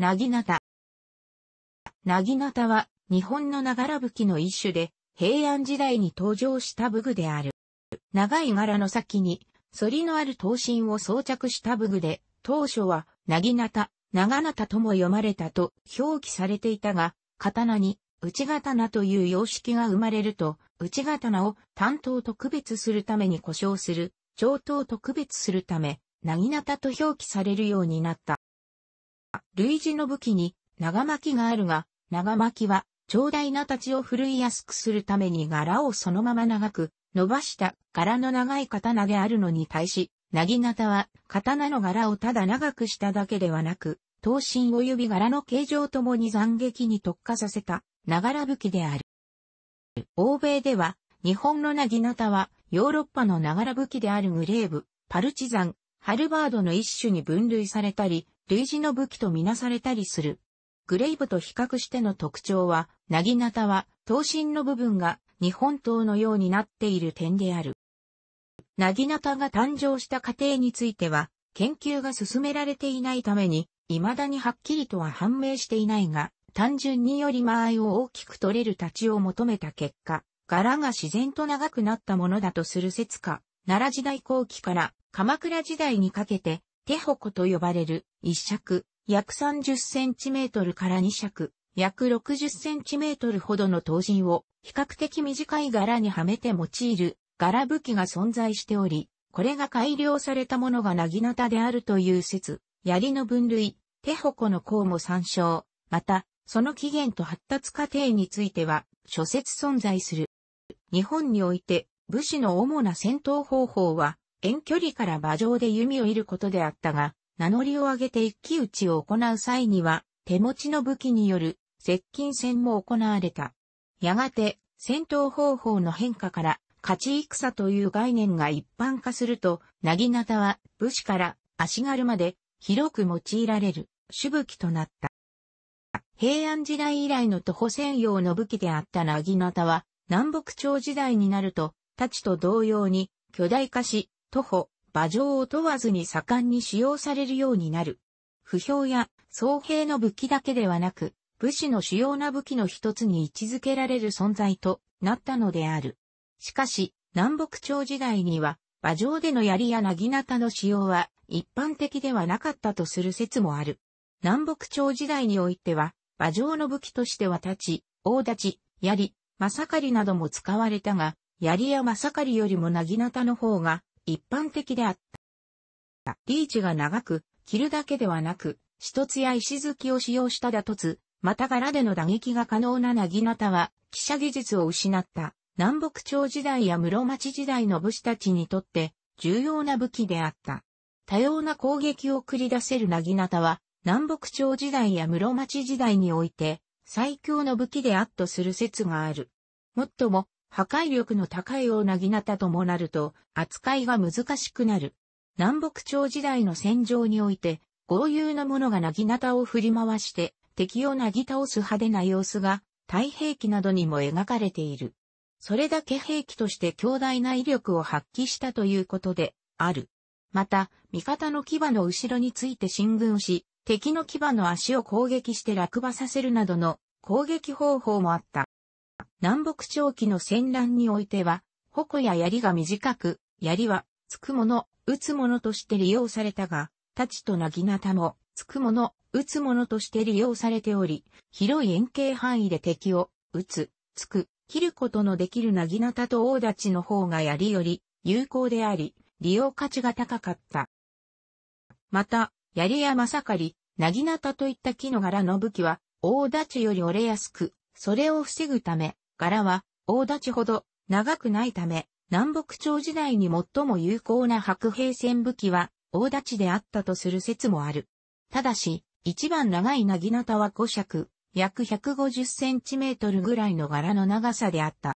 なぎなた。なぎなたは、日本のながら武器の一種で、平安時代に登場した武具である。長い柄の先に、反りのある刀身を装着した武具で、当初は、なぎなた、長なたとも読まれたと表記されていたが、刀に、内刀という様式が生まれると、内刀を担当と区別するために故障する、上等と区別するため、なぎなたと表記されるようになった。類似の武器に長巻きがあるが、長巻きは、長大な太刀を振るいやすくするために柄をそのまま長く、伸ばした柄の長い刀であるのに対し、なぎなたは、刀の柄をただ長くしただけではなく、刀身及び柄の形状ともに斬撃に特化させた、ながら武器である。欧米では、日本のなぎなたは、ヨーロッパのながら武器であるグレーブ、パルチザン、ハルバードの一種に分類されたり、類似の武器とみなされたりする。グレイブと比較しての特徴は、なぎなたは、刀身の部分が日本刀のようになっている点である。なぎなたが誕生した過程については、研究が進められていないために、未だにはっきりとは判明していないが、単純により間合いを大きく取れる立ちを求めた結果、柄が自然と長くなったものだとする説か、奈良時代後期から鎌倉時代にかけて、手鉾と呼ばれる一尺、約30センチメートルから二尺、約60センチメートルほどの刀身を比較的短い柄にはめて用いる柄武器が存在しており、これが改良されたものがなぎなたであるという説、槍の分類、手鉾の項も参照、また、その起源と発達過程については、諸説存在する。日本において、武士の主な戦闘方法は、遠距離から馬上で弓を射ることであったが、名乗りを上げて一騎打ちを行う際には、手持ちの武器による接近戦も行われた。やがて、戦闘方法の変化から、勝ち戦という概念が一般化すると、なぎなたは武士から足軽まで広く用いられる主武器となった。平安時代以来の徒歩専用の武器であったなぎなたは、南北朝時代になると、太刀と同様に巨大化し、徒歩、馬上を問わずに盛んに使用されるようになる。不評や僧兵の武器だけではなく、武士の主要な武器の一つに位置づけられる存在となったのである。しかし、南北朝時代には、馬上での槍や薙刀の使用は一般的ではなかったとする説もある。南北朝時代においては、馬上の武器としては立ち、大太刀、槍、正狩りなども使われたが、槍や正狩りよりも薙刀の方が一般的であった。リーチが長く、着るだけではなく、一つや石突きを使用した打突、また柄での打撃が可能ななぎなたは、記者技術を失った、南北朝時代や室町時代の武士たちにとって、重要な武器であった。多様な攻撃を繰り出せるなぎなたは、南北朝時代や室町時代において、最強の武器であっとする説がある。もっとも、破壊力の高い大なぎなたともなると、扱いが難しくなる。南北朝時代の戦場において、豪遊の者がなぎなたを振り回して、敵をなぎ倒す派手な様子が、太平記などにも描かれている。それだけ兵器として強大な威力を発揮したということで、ある。また、味方の牙の後ろについて進軍し、敵の牙の足を攻撃して落馬させるなどの攻撃方法もあった。南北朝期の戦乱においては、矛や槍が短く、槍は、つくもの、打つものとして利用されたが、太刀となぎなたも、つくもの、打つものとして利用されており、広い円形範囲で敵を、打つ、つく、切ることのできるなぎなたと大立ちの方が槍より、有効であり、利用価値が高かった。また、槍やまさかり、なぎなたといった木の柄の武器は、大立ちより折れやすく、それを防ぐため、柄は、大立ちほど長くないため、南北朝時代に最も有効な白兵戦武器は、大立ちであったとする説もある。ただし、一番長い薙刀は5尺、約150センチメートルぐらいの柄の長さであった。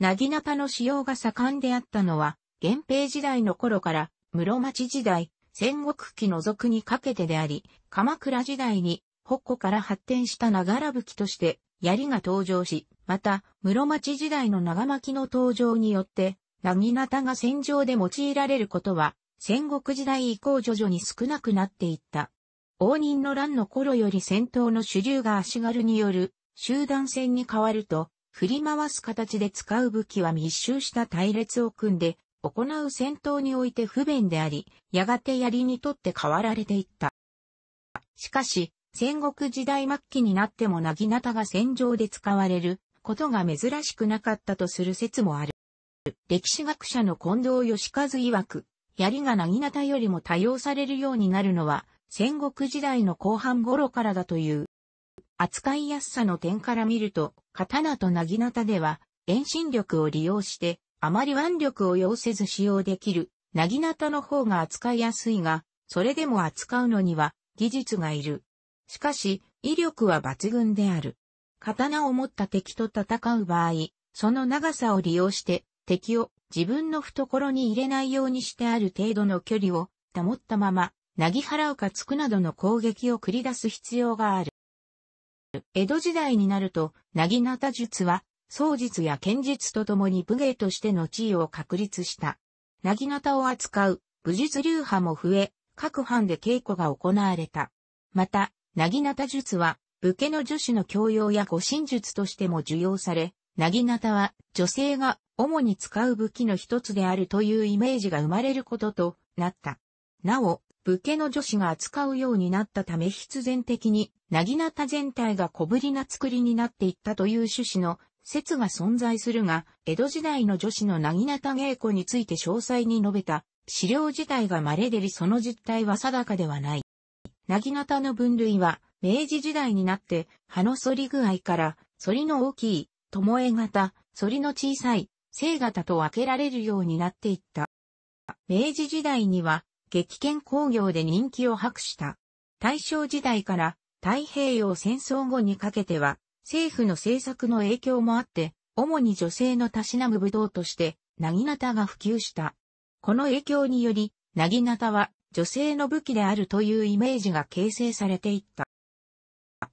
薙刀の使用が盛んであったのは、源平時代の頃から、室町時代、戦国期の俗にかけてであり、鎌倉時代に、北古から発展した長ら武器として槍が登場し、また、室町時代の長巻の登場によって、薙刀が戦場で用いられることは、戦国時代以降徐々に少なくなっていった。応仁の乱の頃より戦闘の主流が足軽による集団戦に変わると、振り回す形で使う武器は密集した隊列を組んで、行う戦闘において不便であり、やがて槍にとって変わられていった。しかし、戦国時代末期になってもなぎなたが戦場で使われることが珍しくなかったとする説もある。歴史学者の近藤義和曰く、槍がなぎなたよりも多用されるようになるのは戦国時代の後半頃からだという。扱いやすさの点から見ると、刀となぎなたでは遠心力を利用してあまり腕力を要せず使用できる、なぎなたの方が扱いやすいが、それでも扱うのには技術がいる。しかし、威力は抜群である。刀を持った敵と戦う場合、その長さを利用して敵を自分の懐に入れないようにしてある程度の距離を保ったまま、なぎ払うか突くなどの攻撃を繰り出す必要がある。江戸時代になると、なぎなた術は、創術や剣術とともに武芸としての地位を確立した。なぎなたを扱う武術流派も増え、各藩で稽古が行われた。また、なぎなた術は、武家の女子の教養や護身術としても受容され、なぎなたは女性が主に使う武器の一つであるというイメージが生まれることとなった。なお、武家の女子が扱うようになったため必然的に、なぎなた全体が小ぶりな作りになっていったという趣旨の説が存在するが、江戸時代の女子のなぎなた稽古について詳細に述べた資料自体が稀でりその実態は定かではない。なぎたの分類は、明治時代になって、葉の反り具合から、反りの大きい、巴型、反りの小さい、正型と分けられるようになっていった。明治時代には、激剣工業で人気を博した。大正時代から太平洋戦争後にかけては、政府の政策の影響もあって、主に女性のたしなむ武道として、なぎなたが普及した。この影響により、なぎなたは女性の武器であるというイメージが形成されていった。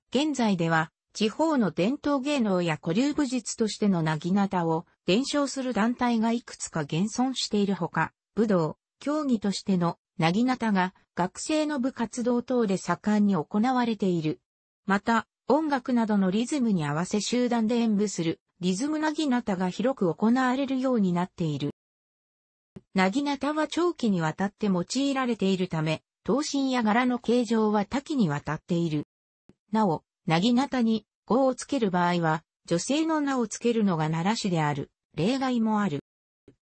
現在では、地方の伝統芸能や古流武術としてのなぎなたを伝承する団体がいくつか現存しているほか、武道、競技としてのなぎなたが学生の部活動等で盛んに行われている。また、音楽などのリズムに合わせ集団で演舞するリズムなぎなたが広く行われるようになっている。なぎなたは長期にわたって用いられているため、刀身や柄の形状は多岐にわたっている。なお、なぎなたに語をつける場合は、女性の名をつけるのが奈良市である、例外もある。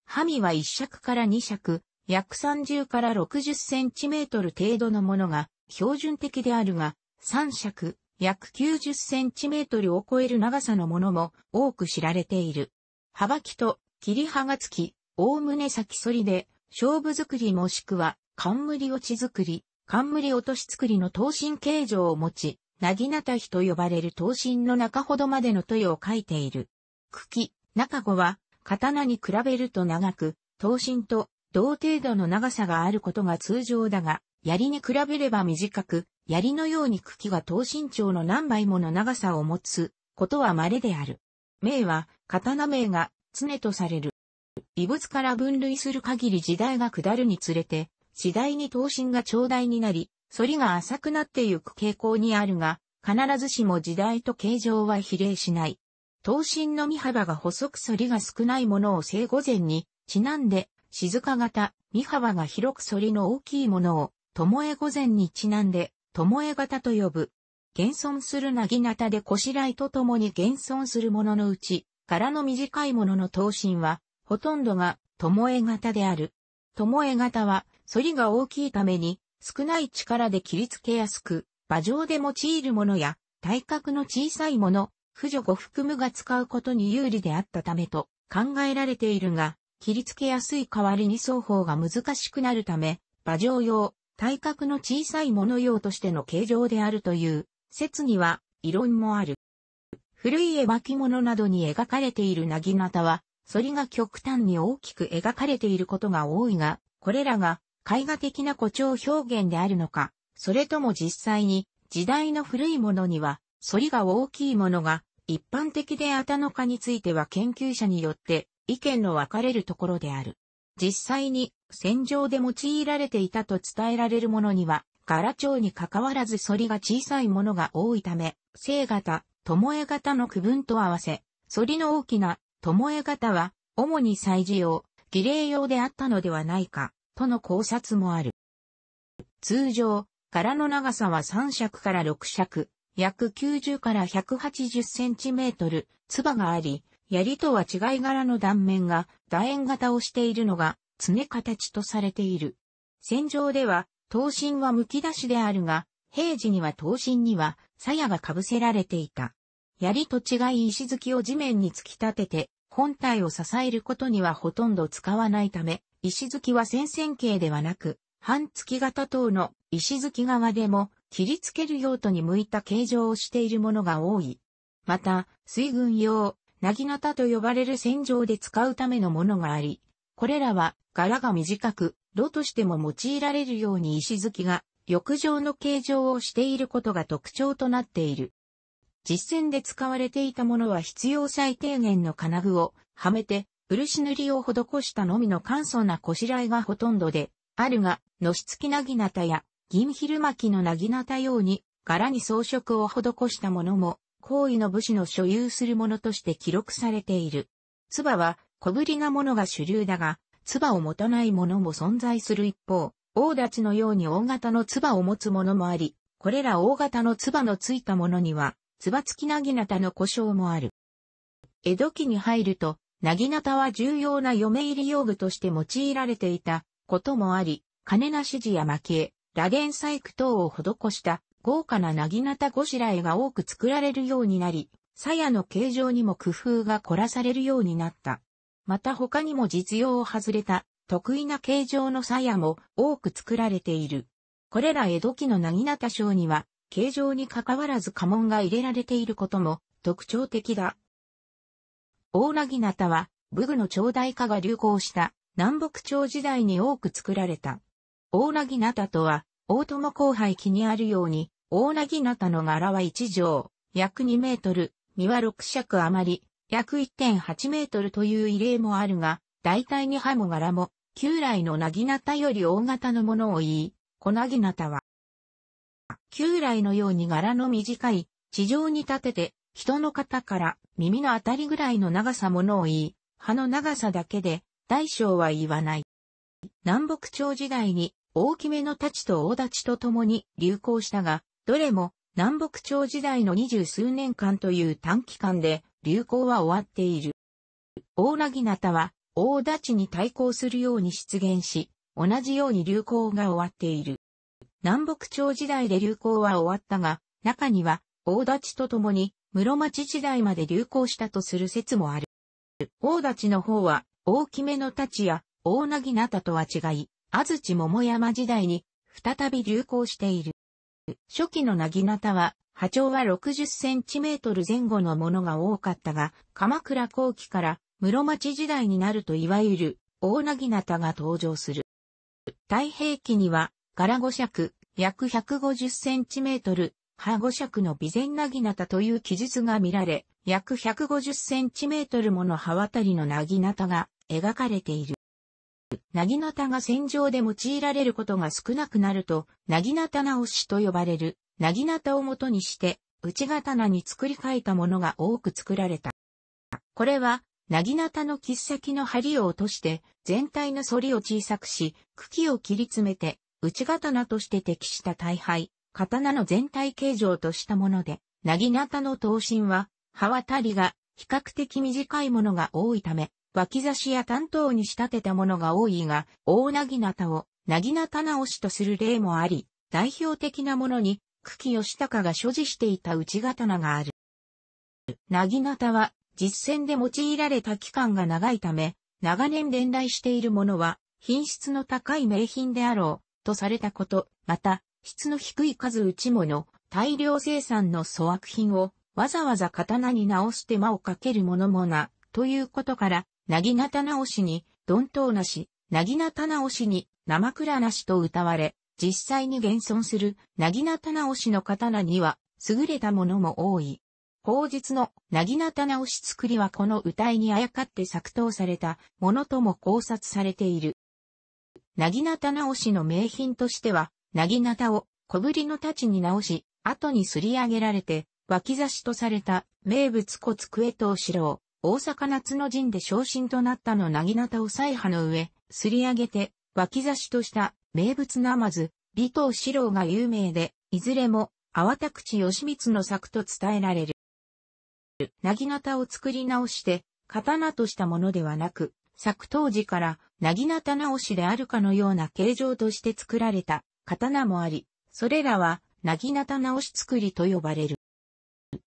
ハは一尺から二尺、約30から60センチメートル程度のものが標準的であるが、三尺、約90センチメートルを超える長さのものも多く知られている。幅木と切り葉がつき、おおむね先反りで、勝負作りもしくは、冠落ち作り、冠落とし作りの刀身形状を持ち、なぎなた比と呼ばれる刀身の中ほどまでの問いを書いている。茎、中子は、刀に比べると長く、刀身と同程度の長さがあることが通常だが、槍に比べれば短く、槍のように茎が等身長の何倍もの長さを持つことは稀である。名は刀名が常とされる。異物から分類する限り時代が下るにつれて、次第に等身が長大になり、反りが浅くなってゆく傾向にあるが、必ずしも時代と形状は比例しない。等身の身幅が細く反りが少ないものを正午前に、ちなんで、静か型、身幅が広く反りの大きいものを、巴午前にちなんで、巴型と呼ぶ。現存するなぎなたでこしらいとともに現存するもののうち、柄の短いものの等身は、ほとんどが、巴型である。巴型は、反りが大きいために、少ない力で切りつけやすく、馬上で用いるものや、体格の小さいもの、婦女ご含むが使うことに有利であったためと考えられているが、切りつけやすい代わりに双方が難しくなるため、馬上用、体格の小さいもの用としての形状であるという説には異論もある。古い絵巻物などに描かれているなぎは、反りが極端に大きく描かれていることが多いが、これらが絵画的な誇張表現であるのか、それとも実際に時代の古いものには反りが大きいものが一般的であったのかについては研究者によって意見の分かれるところである。実際に戦場で用いられていたと伝えられるものには、柄長に関わらず反りが小さいものが多いため、正型、巴型の区分と合わせ、反りの大きな巴型は、主に祭事用、儀礼用であったのではないか、との考察もある。通常、柄の長さは3尺から6尺、約90から180センチメートル、唾があり、槍とは違い柄の断面が楕円型をしているのが、常形とされている。戦場では、刀身は剥き出しであるが、平時には刀身には、鞘が被せられていた。槍と違い石突きを地面に突き立てて、本体を支えることにはほとんど使わないため、石突きは戦線形ではなく、半月型等の石突き側でも切りつける用途に向いた形状をしているものが多い。また、水軍用、なぎなたと呼ばれる戦場で使うためのものがあり、これらは柄が短く、炉としても用いられるように石突きが、浴場の形状をしていることが特徴となっている。実戦で使われていたものは必要最低限の金具をはめて、漆塗りを施したのみの簡素なこしらえがほとんどで、あるが、のしつきなぎなたや、銀昼巻きのなぎなたように、柄に装飾を施したものも、行為の武士の所有するものとして記録されている。唾は小ぶりなものが主流だが、唾を持たないものも存在する一方、大立のように大型の唾を持つものもあり、これら大型の唾のついたものには、つばつきなぎなたの故障もある。江戸期に入ると、なぎなたは重要な嫁入り用具として用いられていたこともあり、金なし字や蒔絵、螺鈿細工等を施した豪華ななぎなたごしらえが多く作られるようになり、鞘の形状にも工夫が凝らされるようになった。また他にも実用を外れた得意な形状の鞘も多く作られている。これら江戸期のなぎなた賞には形状に関わらず家紋が入れられていることも特徴的だ。大なぎなたは武具の長大化が流行した南北朝時代に多く作られた。大なぎなたとは大友後輩記にあるように大なぎなたの柄は一畳、約2メートル、身は6尺余り、約1.8メートルという異例もあるが、大体に刃も柄も、旧来のなぎなたより大型のものを言い、小なぎなたは、旧来のように柄の短い、地上に立てて、人の肩から耳のあたりぐらいの長さものを言い、葉の長さだけで、大小は言わない。南北朝時代に大きめの太刀と大太刀と共に流行したが、どれも南北朝時代の二十数年間という短期間で流行は終わっている。大なぎなたは大太刀に対抗するように出現し、同じように流行が終わっている。南北朝時代で流行は終わったが、中には、大立と共に、室町時代まで流行したとする説もある。大立の方は、大きめの立や、大なぎなたとは違い、安土桃山時代に、再び流行している。初期のなぎなたは、波長は60センチメートル前後のものが多かったが、鎌倉後期から室町時代になるといわゆる大なぎなたが登場する。太平記には柄五尺、約150センチメートル、歯五尺の備前なぎなたという記述が見られ、約150センチメートルもの刃渡りのなぎなたが描かれている。なぎなたが戦場で用いられることが少なくなると、なぎなた直しと呼ばれる、なぎなたを元にして、内刀に作り変えたものが多く作られた。これは、なぎなたの切っ先の針を落として、全体の反りを小さくし、茎を切り詰めて、内刀として適した大敗、刀の全体形状としたもので、なぎなたの刀身は、刃渡りが比較的短いものが多いため、脇差しや担当に仕立てたものが多いが、大なぎなたを、なぎなた直しとする例もあり、代表的なものに、久喜義高が所持していた内刀がある。なぎなたは、実戦で用いられた期間が長いため、長年伝来しているものは、品質の高い名品であろう。とされたこと、また、質の低い数打ち物、大量生産の粗悪品をわざわざ刀に直して間をかけるものもな、ということから、なぎなた直しに、どんとうなし、なぎなた直しに、生倉なしと歌われ、実際に現存する、なぎなた直しの刀には、優れたものも多い。後日の、なぎなた直し作りはこの歌いにあやかって作刀されたものとも考察されている。なぎなた直しの名品としては、なぎなたを小ぶりの太刀に直し、後にすり上げられて、脇差しとされた名物骨机頭四郎、大阪夏の陣で昇進となったのなぎなたを再破の上、すり上げて、脇差しとした名物なまず、尾藤四郎が有名で、いずれも、淡田口義光の作と伝えられる。なぎなたを作り直して、刀としたものではなく、作当時から、なぎなた直しであるかのような形状として作られた刀もあり、それらは、なぎなた直し作りと呼ばれる。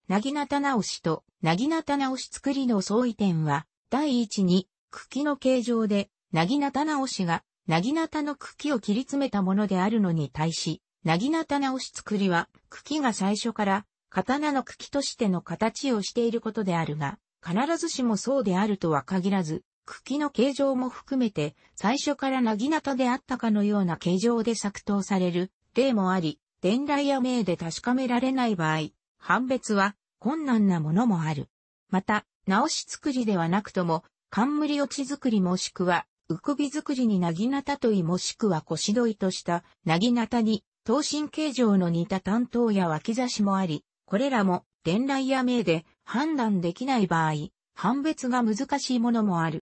なぎなた直しと、なぎなた直し作りの相違点は、第一に、茎の形状で、なぎなた直しが、なぎなたの茎を切り詰めたものであるのに対し、なぎなた直し作りは、茎が最初から、刀の茎としての形をしていることであるが、必ずしもそうであるとは限らず、茎の形状も含めて、最初からなぎなたであったかのような形状で作刀される例もあり、伝来や名で確かめられない場合、判別は困難なものもある。また、直し作りではなくとも、冠落ち作りもしくは、うくび作りになぎなたといもしくは腰どいとしたなぎなたに、等身形状の似た担当や脇差しもあり、これらも伝来や名で判断できない場合、判別が難しいものもある。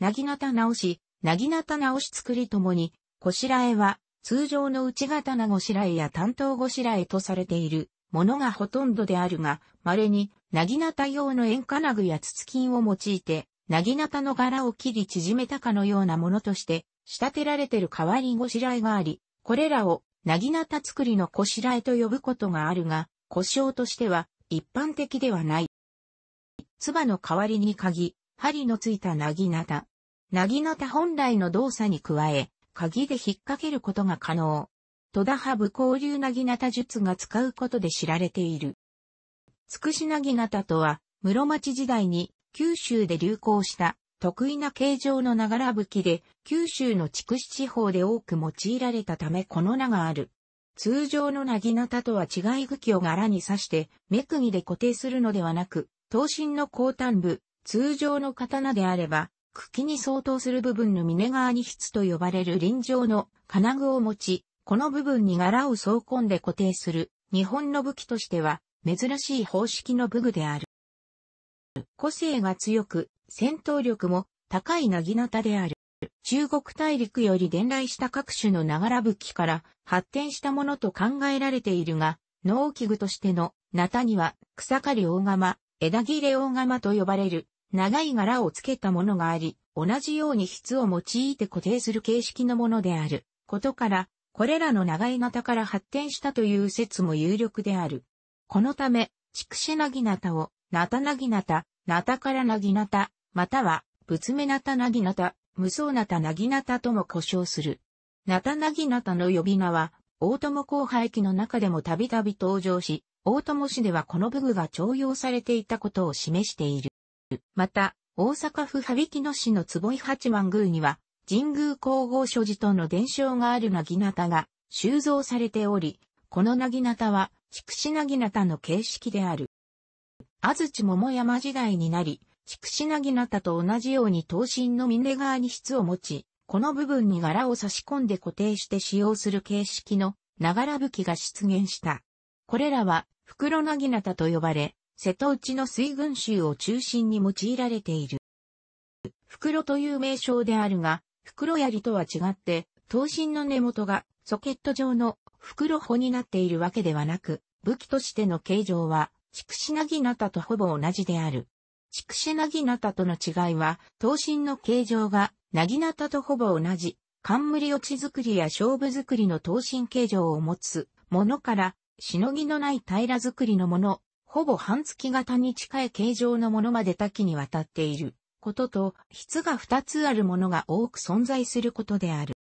なぎなた直し、なぎなた直し作りともに、こしらえは、通常の内型なごしらえや担当ごしらえとされているものがほとんどであるが、稀に、なぎなた用の塩金なぐや筒金を用いて、なぎなたの柄を切り縮めたかのようなものとして、仕立てられてる代わりごしらえがあり、これらを、なぎなた作りのこしらえと呼ぶことがあるが、故障としては、一般的ではない。つばの代わりに鍵、針のついたなぎなた、なぎなた本来の動作に加え、鍵で引っ掛けることが可能。戸田派武交流なぎなた術が使うことで知られている。つくしなぎなたとは、室町時代に九州で流行した得意な形状のながら武器で、九州の筑紫地方で多く用いられたためこの名がある。通常のなぎなたとは違い武器を柄に刺して、目釘で固定するのではなく、刀身の後端部、通常の刀であれば、茎に相当する部分の峰側に筆と呼ばれる臨場の金具を持ち、この部分に柄を装込んで固定する日本の武器としては珍しい方式の武具である。個性が強く、戦闘力も高いなぎなたである。中国大陸より伝来した各種のながら武器から発展したものと考えられているが、農機具としてのナタには草刈り大釜、枝切れ大釜と呼ばれる長い柄をつけたものがあり、同じように筆を用いて固定する形式のものであることから、これらの長い型から発展したという説も有力である。このため、畜生なぎなたを、なたなぎなた、なたからなぎなた、または、仏目なたなぎなた、無双なたなぎなたとも呼称する。なたなぎなたの呼び名は、大友後輩期の中でもたびたび登場し、大友氏ではこの武具が徴用されていたことを示している。また、大阪府羽曳野市の坪井八幡宮には、神宮皇后所持との伝承があるなぎなたが収蔵されており、このなぎなたは、筑紫なぎなたの形式である。安土桃山時代になり、筑紫なぎなたと同じように刀身の峰側に質を持ち、この部分に柄を差し込んで固定して使用する形式のながら武器が出現した。これらは袋なぎなたと呼ばれ、瀬戸内の水軍衆を中心に用いられている。袋という名称であるが、袋槍とは違って、刀身の根元がソケット状の袋穂になっているわけではなく、武器としての形状は、畜死なぎなたとほぼ同じである。畜死なぎなたとの違いは、刀身の形状が、なぎなたとほぼ同じ、冠落ち作りや勝負作りの刀身形状を持つものから、しのぎのない平作りのものほぼ半月型に近い形状のものまで多岐にわたっていることと、質が二つあるものが多く存在することである。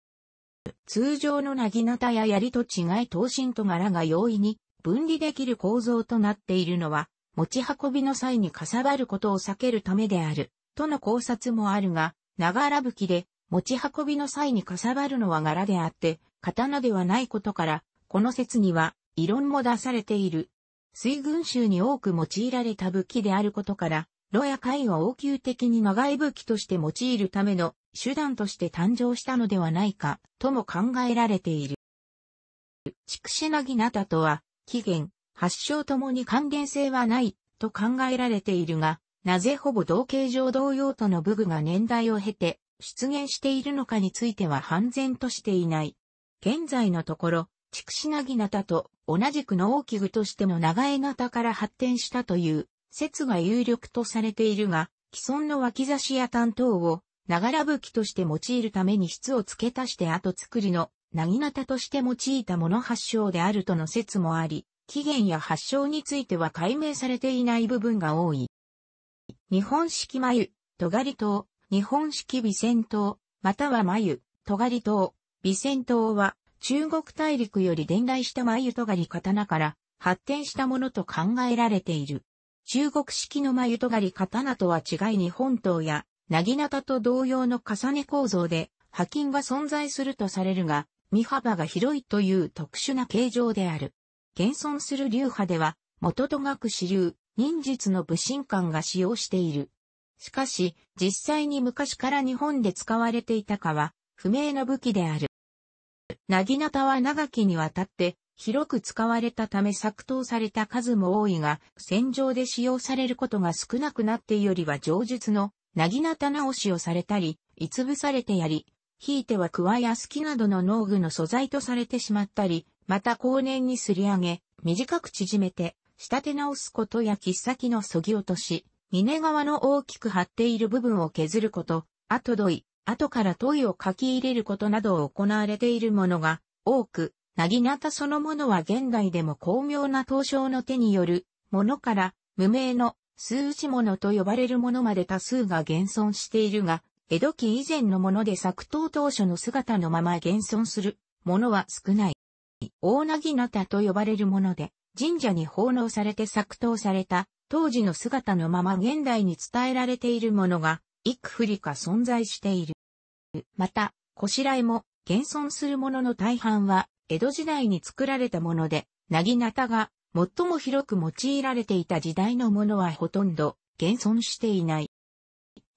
通常のなぎなたや槍と違い刀身と柄が容易に分離できる構造となっているのは、持ち運びの際にかさばることを避けるためである、との考察もあるが、ながら武器で持ち運びの際にかさばるのは柄であって、刀ではないことから、この説には異論も出されている。水軍衆に多く用いられた武器であることから、炉や貝は応急的に長い武器として用いるための手段として誕生したのではないかとも考えられている。畜生なぎなたとは、起源、発祥ともに関連性はないと考えられているが、なぜほぼ同形上同様との武具が年代を経て出現しているのかについては判然としていない。現在のところ、畜死なぎなたと同じく農機具としての長江型から発展したという説が有力とされているが、既存の脇差しや担当を長ら武器として用いるために質を付け足して後作りのなぎなたとして用いたもの発祥であるとの説もあり、起源や発祥については解明されていない部分が多い。日本式眉、尖り刀、日本式微線刀、または眉、尖り刀、微線刀は、中国大陸より伝来した眉とがり刀から発展したものと考えられている。中国式の眉とがり刀とは違い日本刀や、なぎなたと同様の重ね構造で、波金が存在するとされるが、身幅が広いという特殊な形状である。現存する流派では、元と学支流、忍術の武神官が使用している。しかし、実際に昔から日本で使われていたかは、不明な武器である。なぎなたは長きにわたって広く使われたため作刀された数も多いが、戦場で使用されることが少なくなってよりは上述のなぎなた直しをされたり、いつぶされてやり、ひいてはクワやスキなどの農具の素材とされてしまったり、また後年にすり上げ、短く縮めて、仕立て直すことや切っ先の削ぎ落とし、峰側の大きく張っている部分を削ること、後どい、後から問いを書き入れることなどを行われているものが多く、なぎなたそのものは現代でも巧妙な刀匠の手によるものから無名の数字物と呼ばれるものまで多数が現存しているが、江戸期以前のもので作刀当初の姿のまま現存するものは少ない。大なぎなたと呼ばれるもので、神社に奉納されて作刀された当時の姿のまま現代に伝えられているものが幾振りか存在している。また、こしらえも現存するものの大半は江戸時代に作られたもので、なぎなたが最も広く用いられていた時代のものはほとんど現存していない。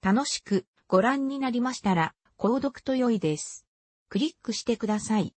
楽しくご覧になりましたら、購読と良いです。クリックしてください。